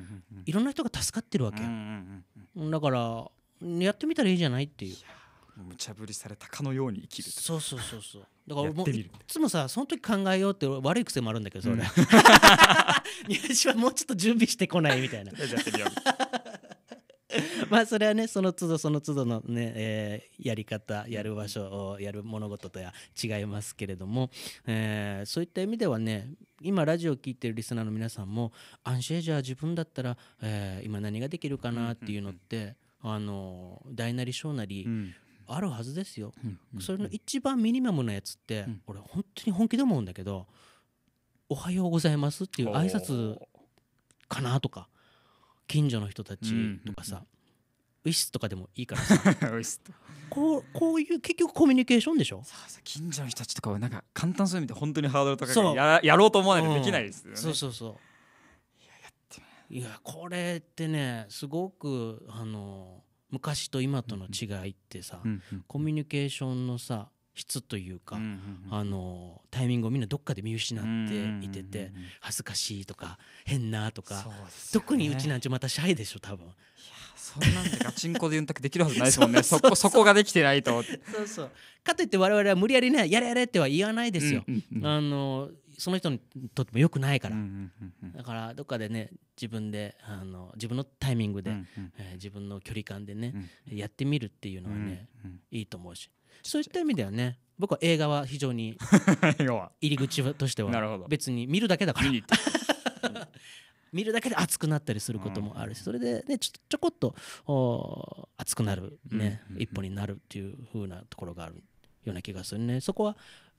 いろんな人が助かってるわけ、だからやってみたらいいじゃないっていう。無茶ぶりされたかのように生きるそうそうそうそうだからもういつもさその時考えようって悪い癖もあるんだけどそれ、うん、宮 はもうちょっと準備してこないみたいなやってみよう まあそれはねその都度その都度のね、えー、やり方やる場所やる物事とは違いますけれども、えー、そういった意味ではね今ラジオを聴いてるリスナーの皆さんもアンシェージャー自分だったら、えー、今何ができるかなっていうのって、あの大なり小なり、うんあるはずですよ、うんうん、それの一番ミニマムなやつって、うん、俺本当に本気で思うんだけど「おはようございます」っていう挨拶かなとか近所の人たちとかさ、ウィスとかでもいいからさこうこういう結局コミュニケーションでしょそうそう近所の人たちとかはなんか簡単そういう意味で本当にハードル高いややろうと思わないとできないですよね、うん、そうそうそういやこれってねすごくあの昔と今との違いってさ、コミュニケーションのさ質というか、あのタイミングをみんなどっかで見失っていてて、恥ずかしいとか変なとか、ね、特にうちなんちまたシャイでしょ多分。いやそんなんでガチンコで言うんできるはずないですもんね そこそこができてないとそうそうかといって我々は無理やりねやれやれっては言わないですよ、あのその人にとってもよくないから、だからどっかでね自分であの自分のタイミングで、うえ自分の距離感でね、やってみるっていうのはね、いいと思うしそういった意味ではね僕は映画は非常に 入り口としては別に見るだけだから 見るだけで熱くなったりすることもあるしそれで、ね、ちょちょこっと熱くなる、ね一歩になるっていう風なところがあるような気がするねそこは、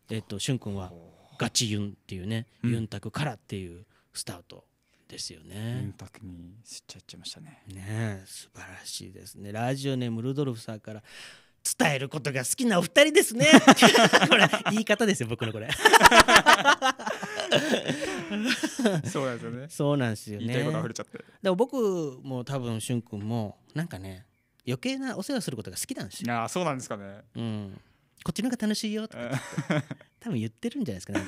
えー、としゅんくんはガチユンっていうね、ユンタクからっていうスタートですよね。ユンタクにすっちゃっちゃいましたね。ね素晴らしいですね。ラジオネームルドルフさんから伝えることが好きなお二人ですね これ言い方ですよ僕のこれ そうなんですよねそうなんですよね言いたいちゃってでも僕も多分しゅんくんもなんかね余計なお世話することが好きなんですよああそうなんですかねうんこっちの方が楽しいよとか 多分言ってるんじゃないですかね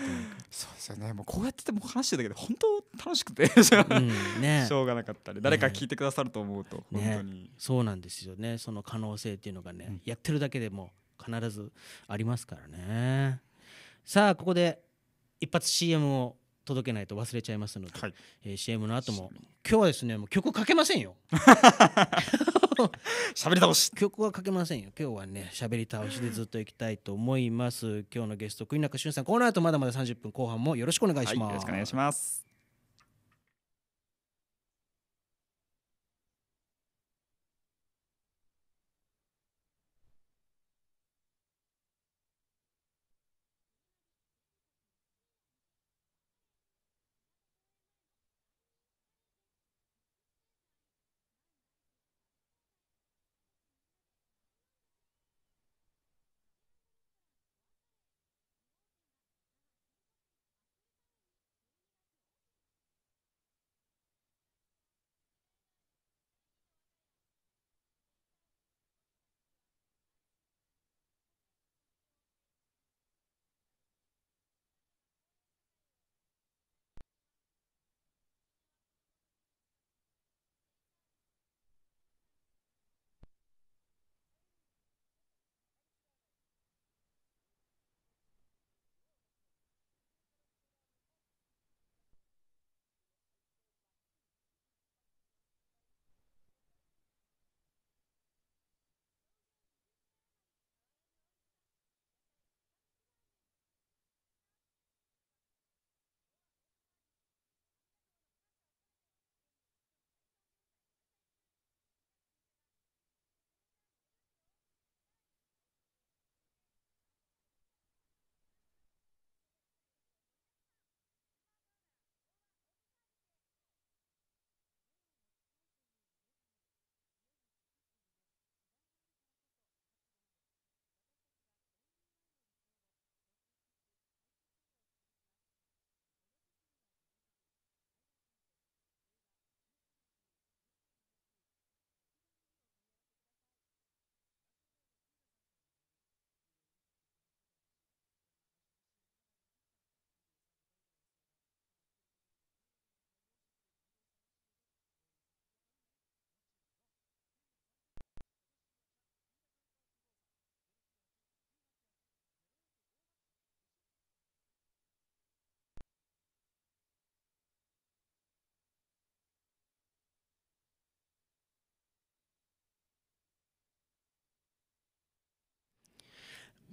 そうですよねもうこうやってても話してたけど本当楽しくて、うんね、しょうがなかったり、誰か聞いてくださると思うと、ね、本当に、ね、そうなんですよねその可能性っていうのがね、うん、やってるだけでも必ずありますからねさあここで一発 CM を届けないと忘れちゃいますので、はいえー、CM の後も今日はですねもう曲かけませんよ 喋り倒し曲はかけませんよ今日はね喋り倒しでずっと行きたいと思います今日のゲスト国中俊さんこの後まだまだ30分後半もよろしくお願いします、はい、よろしくお願いします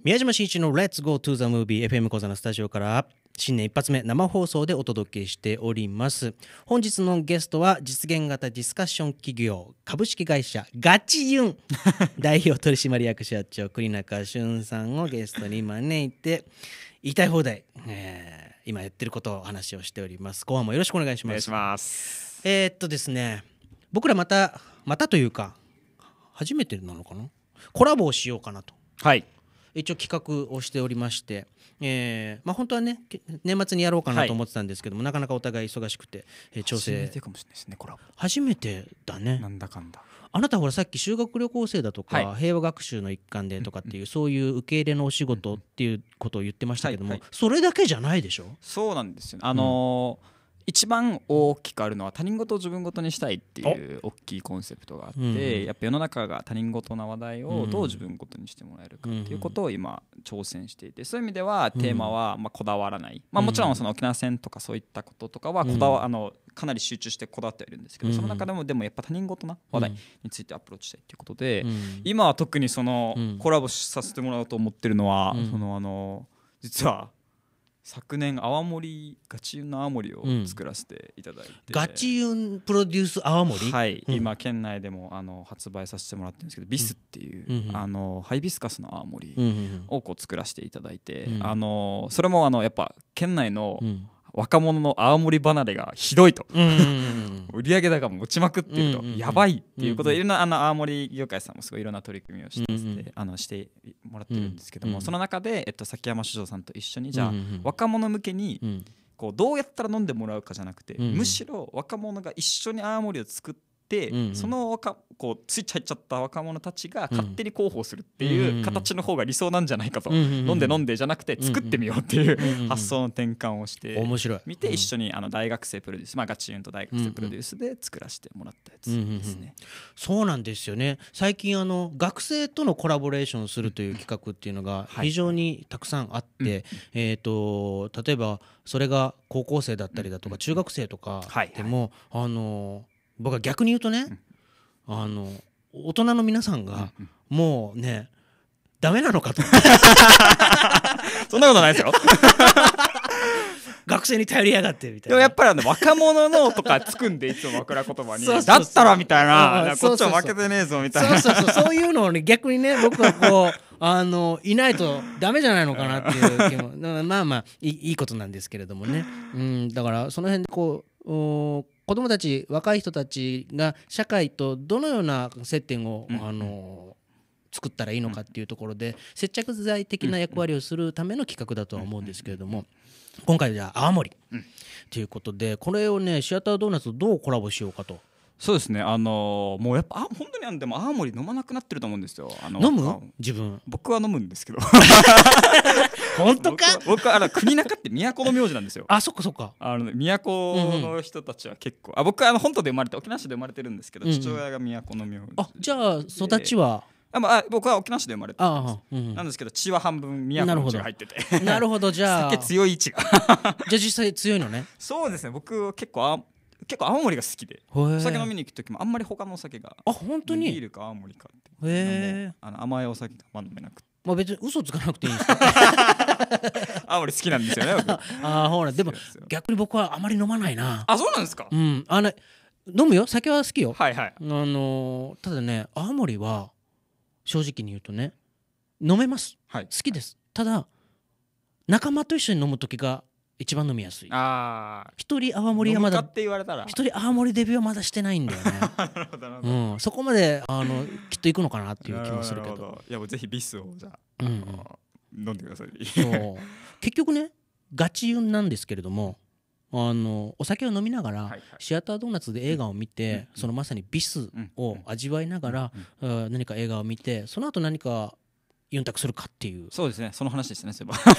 宮島真一の Let's Go to the Movie FM 講座のスタジオから新年一発目生放送でお届けしております本日のゲストは実現型ディスカッション企業株式会社ガチユン 代表取締役社長栗中俊さんをゲストに招いて言いたい放題、えー、今やってることを話をしております後半もよろしくお願いしますえー、っとですね僕らまたまたというか初めてなのかなコラボをしようかなとはい一応企画をしておりまして、えーまあ、本当はね年末にやろうかなと思ってたんですけども、はい、なかなかお互い忙しくて、えー、調整初めてかもしれないですね初めてだねなんだかんだあなたほらさっき修学旅行生だとか、はい、平和学習の一環でとかっていう、そういう受け入れのお仕事っていうことを言ってましたけども、それだけじゃないでしょそうなんですよ、ね、あのーうん一番大きくあるのは他人事を自分事にしたいっていう大きいコンセプトがあって、やっぱ世の中が他人事な話題をどう自分事にしてもらえるかっていうことを今挑戦していてそういう意味ではテーマはまこだわらない、まあ、もちろんその沖縄戦とかそういったこととかはこだわ、あのかなり集中してこだわっているんですけど、その中でもでもやっぱ他人事な話題についてアプローチしたいっていうことで、今は特にそのコラボさせてもらおうと思ってるのは、そのあの実は。昨年泡盛ガチユンの泡盛を作らせていただいて、うん、ガチユンプロデュース泡盛はい、うん、今県内でもあの発売させてもらってるんですけど、ビスっていう、うん、あのハイビスカスの泡盛をこう作らせていただいて、あのそれもあのやっぱ県内の、うん若者の青森離れがひどいと、うん、売上高も落ちまくっていると、うんうんうん、やばいっていうことで、いろんなあの青森業界さんもすごいいろんな取り組みをしてうんうん、あのしてもらってるんですけども、うんうん、その中で、えっと、崎山酒造さんと一緒にじゃあ、うんうん、若者向けに、こうどうやったら飲んでもらうかじゃなくて、むしろ若者が一緒に青森を作って、うんうん、その若こうスイッチ入っちゃった若者たちが勝手に広報するっていう形の方が理想なんじゃないかと、うんうんうん、飲んで飲んでじゃなくて作ってみようっていう発想の転換をして面白い見て一緒にあの大学生プロデュース、まあ、ガチユンと大学生プロデュースで作らせてもらったやつですね、うんうんうん、そうなんですよね最近あの学生とのコラボレーションするという企画っていうのが非常にたくさんあって、はい、えーと、例えばそれが高校生だったりだとか中学生とかでも、はいはい、あの僕は逆に言うとね、あの大人の皆さんがもうね、ダメなのかと そんなことないですよ学生に頼りやがってみたいな。でもやっぱりあの若者のとかつくんでいつも枕言葉にだったらみたいなこっちは負けてねえぞみたいなそうそうそうそういうのをね逆にね僕はこう あのいないとダメじゃないのかなっていう気も まあまあいいことなんですけれどもねうんだからその辺でこう子どもたち若い人たちが社会とどのような接点を、うん、あの作ったらいいのかっていうところで接着剤的な役割をするための企画だとは思うんですけれども今回じゃあ泡盛ということでこれをねシアタードーナツとどうコラボしようかとそうですねあのーもうやっぱあ本当にあのでも青森飲まなくなってると思うんですよあの飲あむ自分僕は飲むんですけど 本当か僕僕あの国中って都の名字なんですよあそっかそっかあの都の人たちは結構、あ僕はあの本当で生まれて沖縄市で生まれてるんですけど、うん父親が都の名字あじゃあ育ちはあ、まあ、あ僕は沖縄市で生まれてるんですああ、うんなんですけど血は半分都の血が入っててなるほどじゃあ 酒強い血があ実際強いのねそうですね僕結構あ結構青森が好きでお酒飲みに行く時もあんまり他のお酒があ本当にビールか青森かってへえあの甘いお酒がま飲めなくて。まあ別に嘘つかなくていいんですか 青森好きなんですよね僕ああほらでも逆に僕はあまり飲まないなあそうなんですかうんあの飲むよ酒は好きよはいはいあのただね青森は正直に言うとね飲めます、はい、好きですただ仲間と一緒に飲む時が一番飲みやすいああ。一人泡盛はまだって言われたら。一人泡盛デビューはまだしてないんだよね なるほど。うん、そこまであのきっと行くのかなっていう気もするけどいやもうぜひビスをじゃうん飲んでください結局ねガチ運なんですけれどもあのお酒を飲みながら、シアタードーナツで映画を見て、そのまさにビスを味わいながら、何か映画を見てその後何かユンタクするかっていうそうですねその話ですねそういえば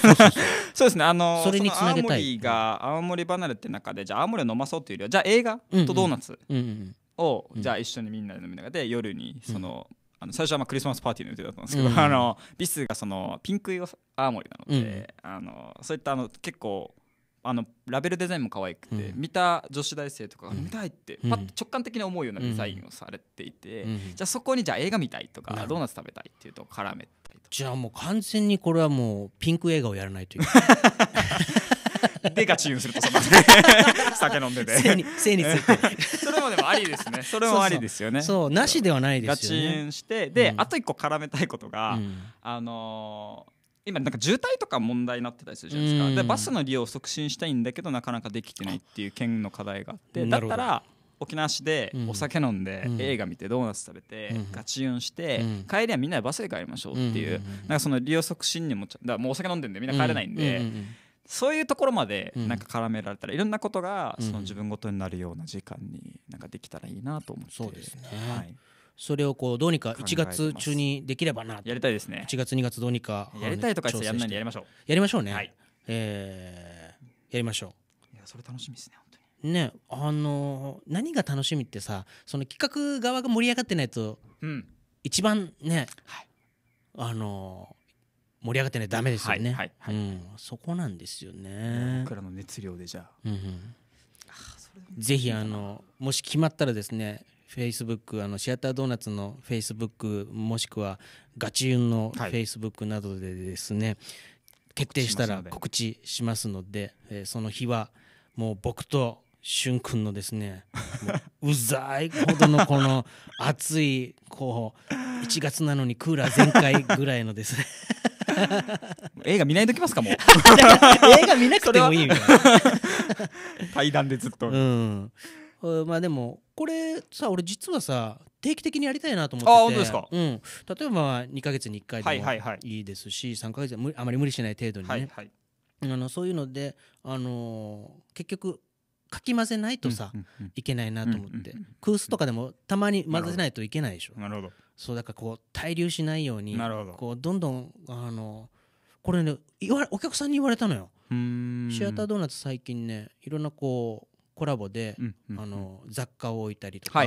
そうですねあのそれにつなげたい青森が青森離れって中でじゃあ青森を飲まそうっていうよりはじゃあ映画とドーナツを、じゃあ一緒にみんなで飲みながらで、夜にその、うん、あの最初はまあクリスマスパーティーの予定だったんですけど、うん、あのビスがそのピンク色青森なので、うん、あのそういったあの結構あのラベルデザインも可愛くて、うん、見た女子大生とかが見たいってパッ直感的に思うようなデザインをされていて、じゃあそこにじゃあ映画見たいとか、ドーナツ食べたいっていうと絡めて。じゃあもう完全にこれはもうピンク映画をやらないという でガチューンするとその 酒飲んでて性に性 についてそれもでもありですねそれもありですよねそうなしではないですよねガチンしてで、うん、あと一個絡めたいことが、うん、あのー今なんか渋滞とか問題になってたりするじゃないですか、でバスの利用を促進したいんだけどなかなかできてないっていう県の課題があってだったら沖縄市でお酒飲んで、映画見てドーナツ食べて、ガチユンして、帰りはみんなでバスで帰りましょうっていう,、なんかその利用促進にもだもうお酒飲んでんでみんな帰れないんで。そういうところまでなんか絡められたら、いろんなことがその自分ごとになるような時間になんかできたらいいなと思ってそうですね、はい、それをこうどうにか1月中にできればなやりたいですね1月2月どうにかやりたいとかやらないでやりましょうやりましょうね、はい、えー、やりましょういやそれ楽しみですねねあの何が楽しみってさその企画側が盛り上がってないと、うん、一番ね、はい、あの盛り上がってないとダメですよね、はいはい、うん、そこなんですよね僕らの熱量でじゃあ、うんうん、ぜひあのもし決まったらですねフェイスブックあのシアタードーナツのフェイスブックもしくはガチユンのフェイスブックなどでですね、決定したら告知しますので、えー、その日はもう僕と駿君のですねうざいほどのこの暑 いこう1月なのにクーラー全開ぐらいのですね 映画見ないときますかもう 映画見なくてもいいみたいな対談でずっとうんまあでもこれさ俺実はさ定期的にやりたいなと思っててあ本当ですか、うん、例えば2か月に1回でもいいですし、は3か月あまり無理しない程度にね、はいはい、あのそういうので、あのー、結局かき混ぜないとさ、いけないなと思って、空スとかでもたまに混ぜないといけないでしょなるほどそうだからこう滞留しないようになるほどこうどんどんあのこれね言わお客さんに言われたのよシアタードーナツ最近ねいろんなこうコラボで、あの雑貨を置いたりとか、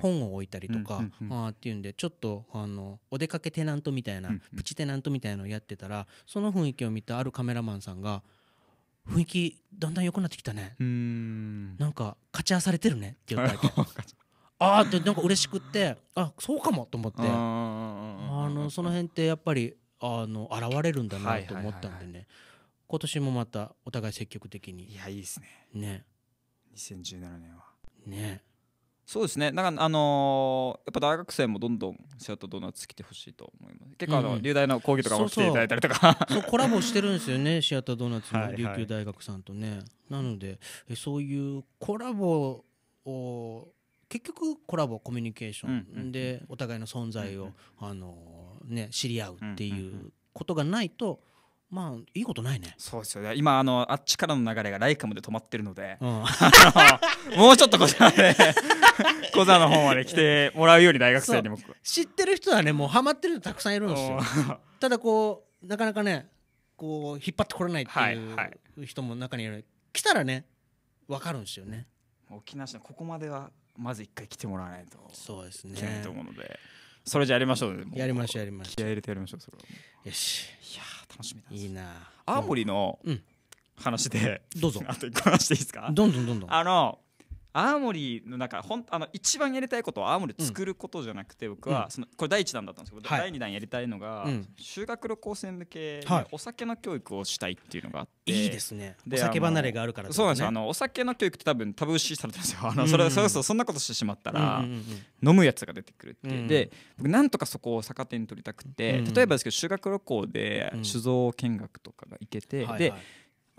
本を置いたりとか、あっていうんでちょっとあのお出かけテナントみたいな、プチテナントみたいなのをやってたらその雰囲気を見たあるカメラマンさんが「雰囲気だんだん良くなってきたねんなんか勝ちあされてるねって言ったわけああってなんか嬉しくってあそうかもと思ってあのその辺ってやっぱりあの現れるんだなと思ったんでね今年もまたお互い積極的にいやいいですねね2017年はねそうですねだからあのー、やっぱ大学生もどんどんシアトドーナツ来てほしいと思います結構あの、うん、流大の講義とかも来ていただいたりとか そうコラボしてるんですよねシアタードーナツの琉球大学さんとね、はいはい、なのでえそういうコラボを結局コラボコミュニケーションでお互いの存在を、うんうん、あのー、ね、知り合うっていうことがないとまあいいことないねそうですよ今あのあっちからの流れがライカムで止まってるので、うん、もうちょっとこちらで小座の方まで来てもらうように大学生にも知ってる人はねもうハマってる人たくさんいるんですよただこうなかなかねこう引っ張ってこれないっていう人も中にいる、はいはい、来たらねわかるんですよね沖縄市のここまではまず一回来てもらわないとそうですねと思うので。それじゃやりましょう,、うやりましょうやりましょう気合入れてやりましょうそれよしいや楽しみだいいな青森のうん話で、どうぞ あと一個話していいですかどんどんどんどんあの青森の中ほんあの一番やりたいことは青森作ることじゃなくて、僕はそのこれ第一弾だったんですけど、第二弾やりたいのが、修学旅行生向けお酒の教育をしたいっていうのがあっていいですねお酒離れがあるからそうなんですよあのお酒の教育って多分タブー視されてるんですよあのそれは、それそそんなことしてしまったら、飲むやつが出てくるっていう、で僕なんとかそこを逆手に取りたくて、例えばですけど修学旅行で酒造見学とかが行けて、で、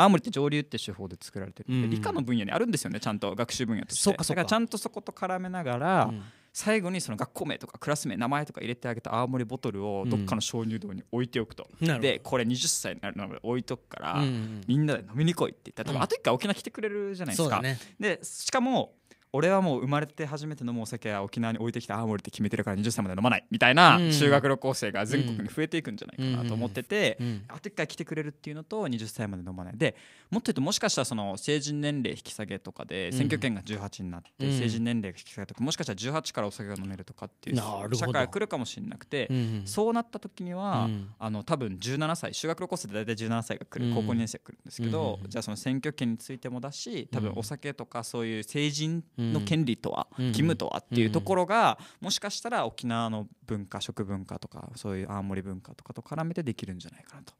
青森って上流って手法で作られてる、うん、理科の分野にあるんですよねちゃんと学習分野としてそうかそうかだからちゃんとそこと絡めながら、うん、最後にその学校名とかクラス名名前とか入れてあげた青森ボトルをどっかの鍾乳洞に置いておくと、うん、でこれ20歳になるので置いとくから、みんなで飲みに来いって言ったら多分あと1回沖縄来てくれるじゃないですか、ね、でしかも俺はもう生まれて初めて飲むお酒は沖縄に置いてきた青森って決めてるから20歳まで飲まないみたいな修学旅行生が全国に増えていくんじゃないかなと思ってて、あと1回来てくれるっていうのと20歳まで飲まないでもっと言うともしかしたらその成人年齢引き下げとかで選挙権が18になって成人年齢引き下げとかもしかしたら18からお酒が飲めるとかっていう社会が来るかもしれなくてそうなった時にはあの多分17歳修学旅行生で大体17歳が来る高校2年生が来るんですけどじゃあその選挙権についてもだし多分お酒とかそういう成人の権利とは、義務とはっていうところが、もしかしたら沖縄の文化食文化とかそういう青森文化とかと絡めてできるんじゃないかなと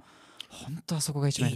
本当はそこが一番い。い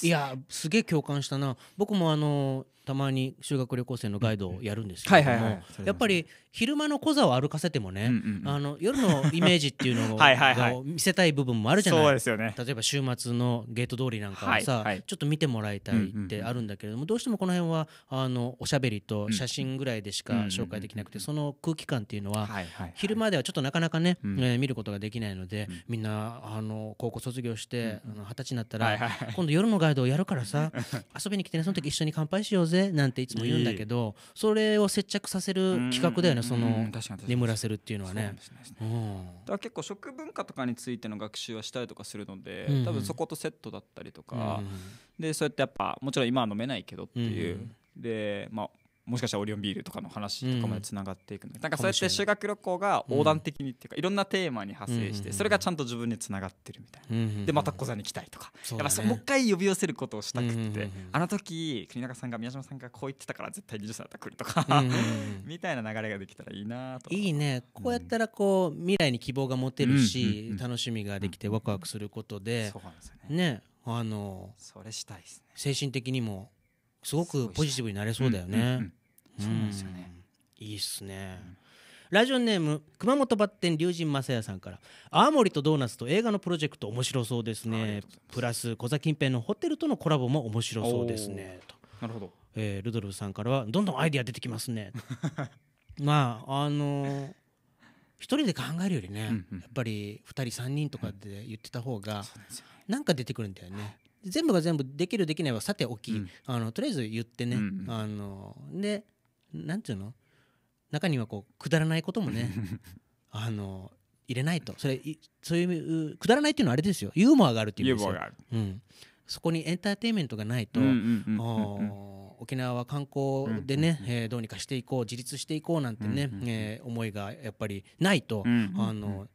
ですいやすげえ共感したな僕もあのたまに修学旅行生のガイドをやるんですけどもやっぱり昼間の小座を歩かせてもね、うんうん、あの夜のイメージっていうのを はい、見せたい部分もあるじゃないですか、ね、例えば週末のゲート通りなんかはさ、はいはい、ちょっと見てもらいたいってあるんだけれども、うんうん、どうしてもこの辺はあのおしゃべりと写真ぐらいでしか紹介できなくて、うんその空気感っていうのは、はいはいはい、昼間ではちょっとなかなかね、うん、えー、見ることができないので、みんなあの高校卒業して二十、歳になったら、はいはい、今度夜のガイドやるからさ 遊びに来てねその時一緒に乾杯しようぜなんていつも言うんだけどそれを接着させる企画だよねその眠らせるっていうのはね。だから結構食文化とかについての学習はしたりとかするので、多分そことセットだったりとか、でそうやってやっぱもちろん今は飲めないけどっていう、でまあもしかしたらオリオンビールとかの話とかまでつながっていくのうん、なんかそうやって修学旅行が横断的にっていうか、いろんなテーマに派生して、それがちゃんと自分につながってるみたいな、でまた小座に来たいとか、やっぱそもう一回呼び寄せることをしたくって、あの時国中さんが宮島さんがこう言ってたから絶対20歳だったら来るとかみたいな流れができたらいいなといいねこうやったらこう未来に希望が持てるし、楽しみができてワクワクすることで、ねあのそれしたいですね精神的にもすごくポジティブになれそうだよね。そうなんですよね。いいっすね。ラジオネーム熊本バッテン龍神正也さんから青森とドーナツと映画のプロジェクト面白そうですねプラス小座近辺のホテルとのコラボも面白そうですねとなるほど、えー、ルドルフさんからはどんどんアイディア出てきますね まああのー、一人で考えるよりね、うんうん、やっぱり2人3人とかで言ってた方が、うん、なんか出てくるんだよね、全部が全部できるできないはさておき、うん、あのとりあえず言ってね、うんあのでなんていうの中にはこうくだらないこともね あの入れないとそれそういうくだらないっていうのはあれですよユーモアがあるっていうですよ、うん、そこにエンターテインメントがないと、沖縄は観光でね、うん、えー、どうにかしていこう自立していこうなんてね、うん、えー、思いがやっぱりないと、あの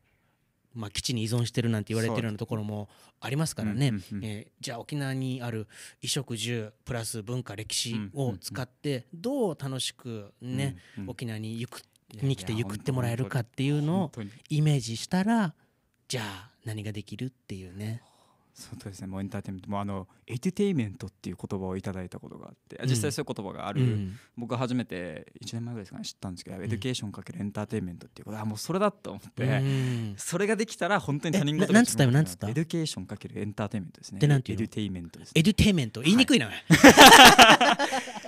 まあ、基地に依存してるなんて言われてるようなところもありますからね、うんうん、えー、じゃあ沖縄にある衣食住プラス文化歴史を使ってどう楽しくね、うんうん、沖縄に行くに来てゆくってもらえるかっていうのをイメージしたらじゃあ何ができるっていうね。そうですねもうエンターテインメントもあのエデュテイメントっていう言葉をいただいたことがあって実際そういう言葉がある、うん、僕は初めて1年前ぐらいですかね知ったんですけど、うん、エデュケーションかけるエンターテインメントっていうことはもうそれだと思って、うん、それができたら本当に他人事なんつったよなんつったエデュケーションかけるエンターテインメントですねエデュテイメントです、ね、エデュテイメント言いにくいな、はい、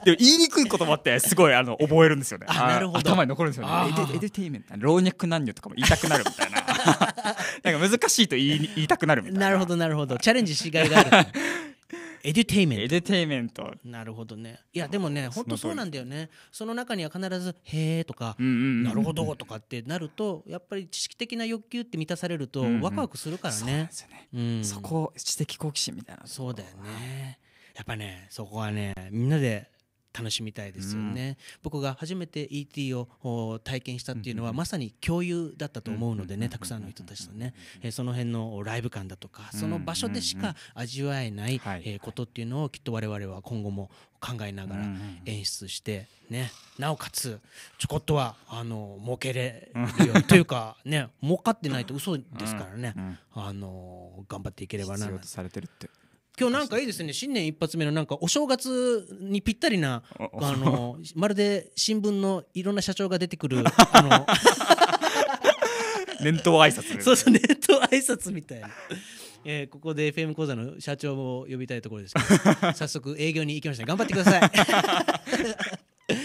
でも言いにくい言葉ってすごいあの覚えるんですよねあなるほど頭に残るんですよねエデュテイメント老若男女とかも言いたくなるみたいな なんか難しいと言い言いたくなるみたいな。なるほどなるほど。チャレンジしがいがある。エデュテイメント。エデュテイメント。なるほどね。いやでもね、本当そうなんだよね。その中には必ずへえとか、なるほどとかってなると、やっぱり知識的な欲求って満たされるとワクワクするからね。そこ知的好奇心みたいな。そうだよね。やっぱね、そこはね、みんなで楽しみたいですよね、うん、僕が初めて ET を体験したっていうのはまさに共有だったと思うのでねたくさんの人たちとね、えー、その辺のライブ感だとかその場所でしか味わえない、えことっていうのをきっと我々は今後も考えながら演出してね、なおかつちょこっとはあの儲けれるよというかね儲かってないと嘘ですからね、あの頑張っていければな仕事されてるって今日なんかいいですね新年一発目のなんかお正月にぴったりなあの まるで新聞のいろんな社長が出てくる あの年 頭挨拶そうそう年頭挨拶みたいな。えー、ここで FM 講座の社長を呼びたいところですけど早速営業に行きました頑張ってください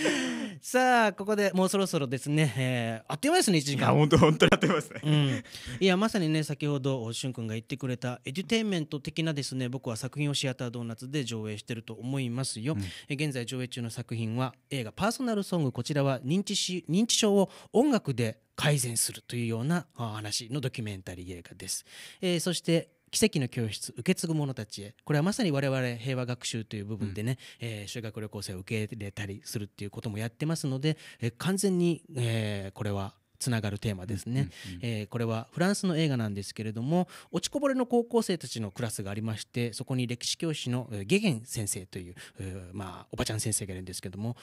さあここでもうそろそろですね、えー、あっという間ですね1時間本当本当なってますね、うん、いやまさにね先ほどしゅんくんが言ってくれたエデュテインメント的なですね僕は作品をシアタードーナツで上映してると思いますよ、うん、え現在上映中の作品は映画「パーソナルソング」こちらは認知し認知症を音楽で改善するというような話のドキュメンタリー映画です、えー、そして奇跡の教室受け継ぐ者たちへこれはまさに我々平和学習という部分でね、うん、えー、修学旅行生を受け入れたりするっていうこともやってますので、えー、完全に、えー、これはつながるテーマですね、えー、これはフランスの映画なんですけれども落ちこぼれの高校生たちのクラスがありましてそこに歴史教師のゲゲン先生という、まあ、おばちゃん先生がいるんですけども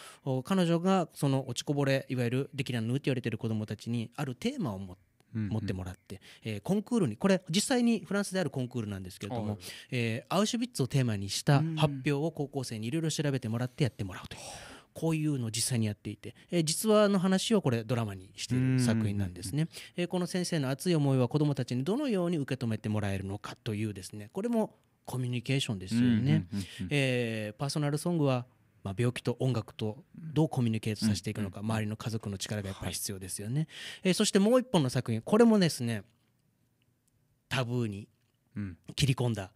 彼女がその落ちこぼれいわゆるレキラヌって言われてる子どもたちにあるテーマを持って持ってもらって、うんうん、えー、コンクールにこれ実際にフランスであるコンクールなんですけれども、えー、アウシュビッツをテーマにした発表を高校生にいろいろ調べてもらってやってもらうという。こういうのを実際にやっていて、えー、実話の話をこれドラマにしている作品なんですね、えー、この先生の熱い思いは子どもたちにどのように受け止めてもらえるのかというですねこれもコミュニケーションですよね、えー、パーソナルソングはまあ、病気と音楽とどうコミュニケートさせていくのか、周りの家族の力がやっぱり必要ですよね、はい、えー、そしてもう一本の作品これもですねタブーに切り込んだ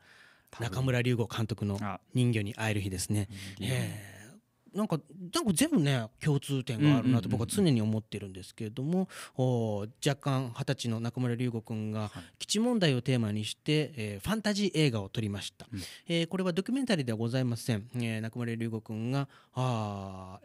中村龍吾監督の「人魚に会える日」ですね。えーなんかなんか全部ね共通点があるなと僕は常に思ってるんですけれども、お若干二十歳の中村龍吾君が基地問題をテーマにして、えー、ファンタジー映画を撮りました、うん、えー、これはドキュメンタリーではございません、えー、中村龍吾君があ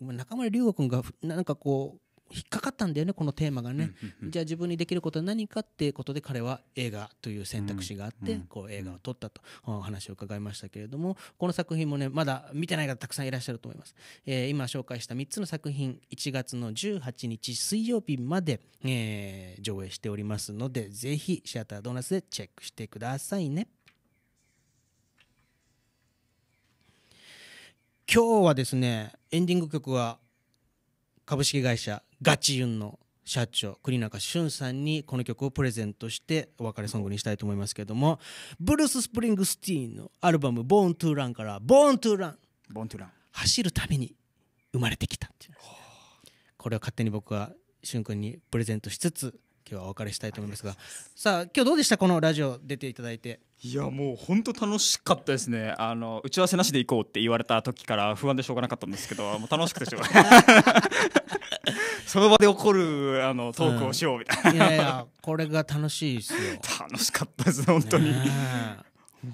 中村龍吾君がなんかこう引っかかったんだよねこのテーマがね、じゃあ自分にできることは何かっていうことで彼は映画という選択肢があって、こう映画を撮ったとお話を伺いましたけれどもこの作品もねまだ見てない方たくさんいらっしゃると思います、えー、今紹介した3つの作品1月の18日水曜日まで、えー、上映しておりますのでぜひシアタードーナツでチェックしてくださいね今日はですねエンディング曲は株式会社ガチユンの社長栗中俊さんにこの曲をプレゼントしてお別れソングにしたいと思いますけどもブルース・スプリングスティーンのアルバム「ボーン・トゥ・ラン」から「ボーン・トゥ・ラン」ボーントゥラン走るために生まれてきたっていうこれを勝手に僕は俊君にプレゼントしつつ今日はお別れしたいと思いますがさあ今日どうでしたこのラジオ出ていただいていやもう本当楽しかったですねあの打ち合わせなしで行こうって言われた時から不安でしょうがなかったんですけど もう楽しくてしょうがない その場で起こるあのトークをしようみたいな、うん、いやいやこれが楽しいですよ 楽しかったです本当に、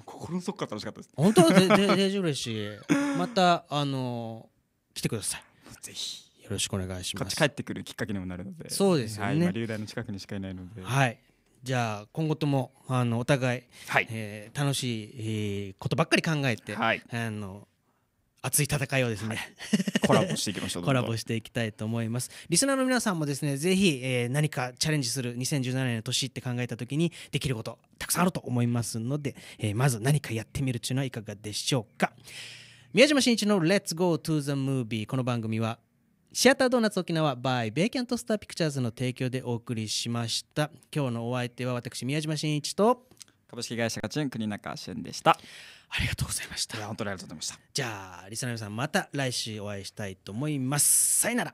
心の底から楽しかったです本当でで大丈夫でまたあの来てくださいぜひよろしくお願いします。帰ってくるきっかけにもなるので、そうですよね。はい、流大の近くにしかいないので、はい。じゃあ今後ともあのお互い、はいえー、楽しいことばっかり考えて、はい、あの熱い戦いをですね、はい、コラボしていきましょう コラボしていきたいと思いますリスナーの皆さんもですねぜひ、えー、何かチャレンジする2017年の年って考えた時にできることたくさんあると思いますので、えー、まず何かやってみるっいうのはいかがでしょうか宮島真一の Let's Go to the Movie この番組はシアタードーナツ沖縄 by ベイキャントスターピクチャーズの提供でお送りしました今日のお相手は私宮島真一と株式会社カチン国中俊でしたありがとうございましたいや本当にありがとうございましたじゃあリスナーの皆さんまた来週お会いしたいと思いますさよなら